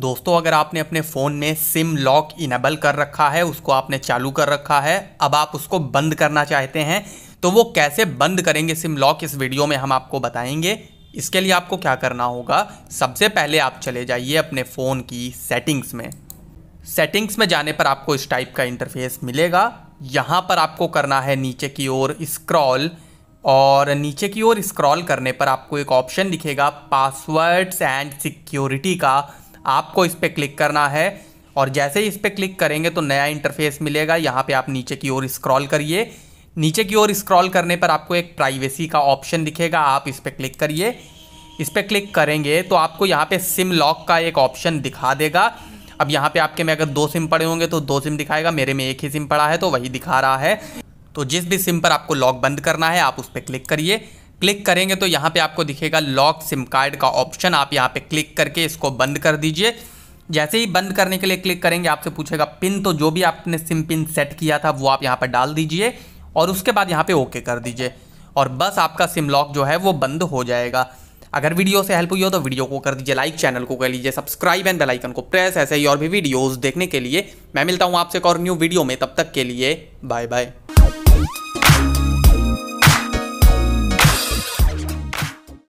दोस्तों अगर आपने अपने फ़ोन में सिम लॉक इनेबल कर रखा है उसको आपने चालू कर रखा है अब आप उसको बंद करना चाहते हैं तो वो कैसे बंद करेंगे सिम लॉक इस वीडियो में हम आपको बताएंगे इसके लिए आपको क्या करना होगा सबसे पहले आप चले जाइए अपने फ़ोन की सेटिंग्स में सेटिंग्स में जाने पर आपको इस टाइप का इंटरफेस मिलेगा यहाँ पर आपको करना है नीचे की ओर स्क्रॉल और नीचे की ओर स्क्रॉल करने पर आपको एक ऑप्शन दिखेगा पासवर्ड्स एंड सिक्योरिटी का आपको इस पर क्लिक करना है और जैसे ही इस पर क्लिक करेंगे तो नया इंटरफेस मिलेगा यहाँ पे आप नीचे की ओर स्क्रॉल करिए नीचे की ओर स्क्रॉल करने पर आपको एक प्राइवेसी का ऑप्शन दिखेगा आप इस पर क्लिक करिए इस पर क्लिक करेंगे तो आपको यहाँ पे सिम लॉक का एक ऑप्शन दिखा देगा अब यहाँ पे आपके में अगर दो सिम पड़े होंगे तो दो सिम दिखाएगा मेरे में एक ही सिम पड़ा है तो वही दिखा रहा है तो जिस भी सिम पर आपको लॉक बंद करना है आप उस पर क्लिक करिए क्लिक करेंगे तो यहाँ पे आपको दिखेगा लॉक सिम कार्ड का ऑप्शन आप यहाँ पे क्लिक करके इसको बंद कर दीजिए जैसे ही बंद करने के लिए क्लिक करेंगे आपसे पूछेगा पिन तो जो भी आपने सिम पिन सेट किया था वो आप यहाँ पर डाल दीजिए और उसके बाद यहाँ पर ओके कर दीजिए और बस आपका सिम लॉक जो है वो बंद हो जाएगा अगर वीडियो से हेल्प हुई हो तो वीडियो को कर दीजिए लाइक चैनल को कर लीजिए सब्सक्राइब एंड बेलाइकन को प्रेस ऐसे ही और भी वीडियोज़ देखने के लिए मैं मिलता हूँ आपसे एक और न्यू वीडियो में तब तक के लिए बाय बाय